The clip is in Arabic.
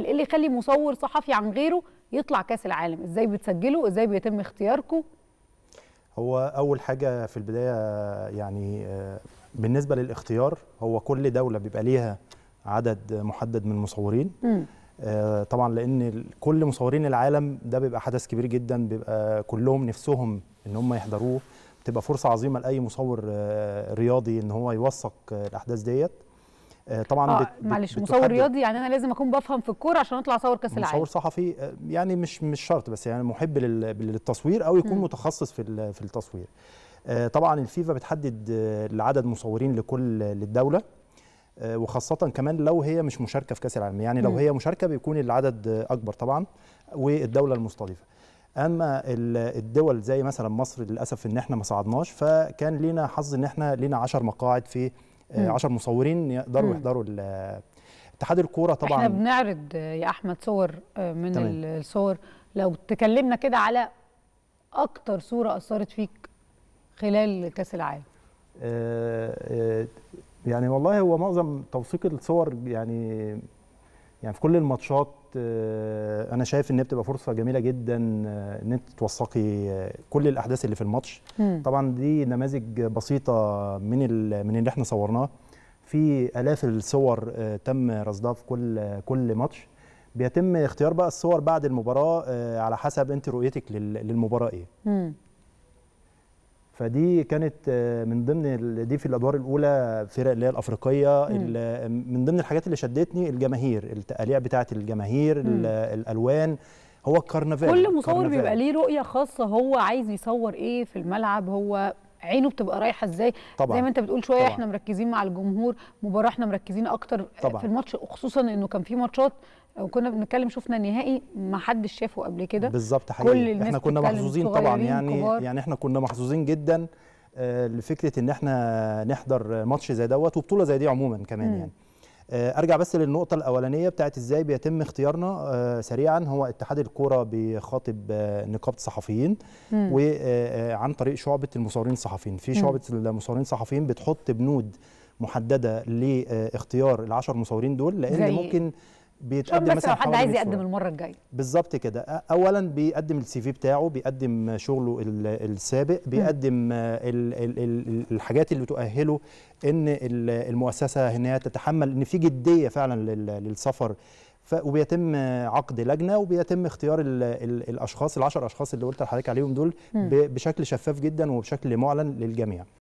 إيه اللي يخلي مصور صحفي عن غيره يطلع كاس العالم ازاي بتسجله ازاي بيتم اختياركم هو اول حاجه في البدايه يعني آه، بالنسبه للاختيار هو كل دوله بيبقى ليها عدد محدد من المصورين آه، طبعا لان كل مصورين العالم ده بيبقى حدث كبير جدا بيبقى كلهم نفسهم ان هم يحضروه بتبقى فرصه عظيمه لاي مصور آه، رياضي ان هو يوثق الاحداث ديت آه، طبعا آه بت معلش مصور رياضي يعني انا لازم اكون بفهم في الكوره عشان اطلع اصور كاس العالم مصور صحفي آه، يعني مش مش شرط بس يعني محب للتصوير او يكون م. متخصص في في التصوير آه، طبعا الفيفا بتحدد العدد مصورين لكل للدوله وخاصة كمان لو هي مش مشاركة في كأس العالم يعني لو م. هي مشاركة بيكون العدد أكبر طبعا والدولة المستضيفة اما الدول زي مثلا مصر للاسف ان احنا ما صعدناش فكان لينا حظ ان احنا لينا 10 مقاعد في 10 مصورين يقدروا مم. يحضروا اتحاد الكوره طبعا احنا بنعرض يا احمد صور آه، من تمام. الصور لو تكلمنا كده على اكتر صوره اثرت فيك خلال كاس العالم أه, آه، يعني والله هو معظم توثيق الصور يعني يعني في كل الماتشات آه، انا شايف ان بتبقى فرصه جميله جدا آه، ان انت توثقي آه، كل الاحداث اللي في الماتش طبعا دي نماذج بسيطه من من اللي احنا صورناه في الاف الصور تم رصدها في كل كل ماتش بيتم اختيار بقى الصور بعد المباراه على حسب انت رؤيتك للمباراه ايه فدي كانت آه، من ضمن دي في الادوار الاولى فرق اللي هي الافريقيه من ضمن الحاجات اللي شدتني الجماهير التقاليع بتاعت الجماهير الالوان هو الكرنفال كل مصور بيبقى ليه رؤيه خاصه هو عايز يصور ايه في الملعب هو عينه بتبقى رايحه ازاي طبعا. زي ما انت بتقول شويه طبعا. احنا مركزين مع الجمهور مباراه احنا مركزين اكتر طبعا. في الماتش خصوصا انه كان في ماتشات وكنا بنتكلم شفنا النهائي ما حدش شافه قبل كده بالظبط حقيقي كل الناس احنا كنا محظوظين طبعا يعني كبار. يعني احنا كنا محظوظين جدا آه، لفكره ان احنا نحضر ماتش زي دوت وبطوله زي دي عموما كمان م. يعني آه، ارجع بس للنقطه الاولانيه بتاعت ازاي بيتم اختيارنا آه، سريعا هو اتحاد الكوره بيخاطب آه، نقابه الصحفيين وعن طريق شعبه المصورين الصحفيين في شعبه المصورين الصحفيين بتحط بنود محدده لاختيار العشر مصورين دول لان ممكن بيتقدم مثلا لو حد عايز يقدم المره الجايه بالظبط كده اولا بيقدم السي في بتاعه بيقدم شغله السابق بيقدم ال الحاجات اللي تؤهله ان المؤسسه هنا تتحمل ان في جديه فعلا للسفر وبيتم عقد لجنه وبيتم اختيار الـ ال الاشخاص العشر اشخاص اللي قلت لحضرتك عليهم دول بشكل شفاف جدا وبشكل معلن للجميع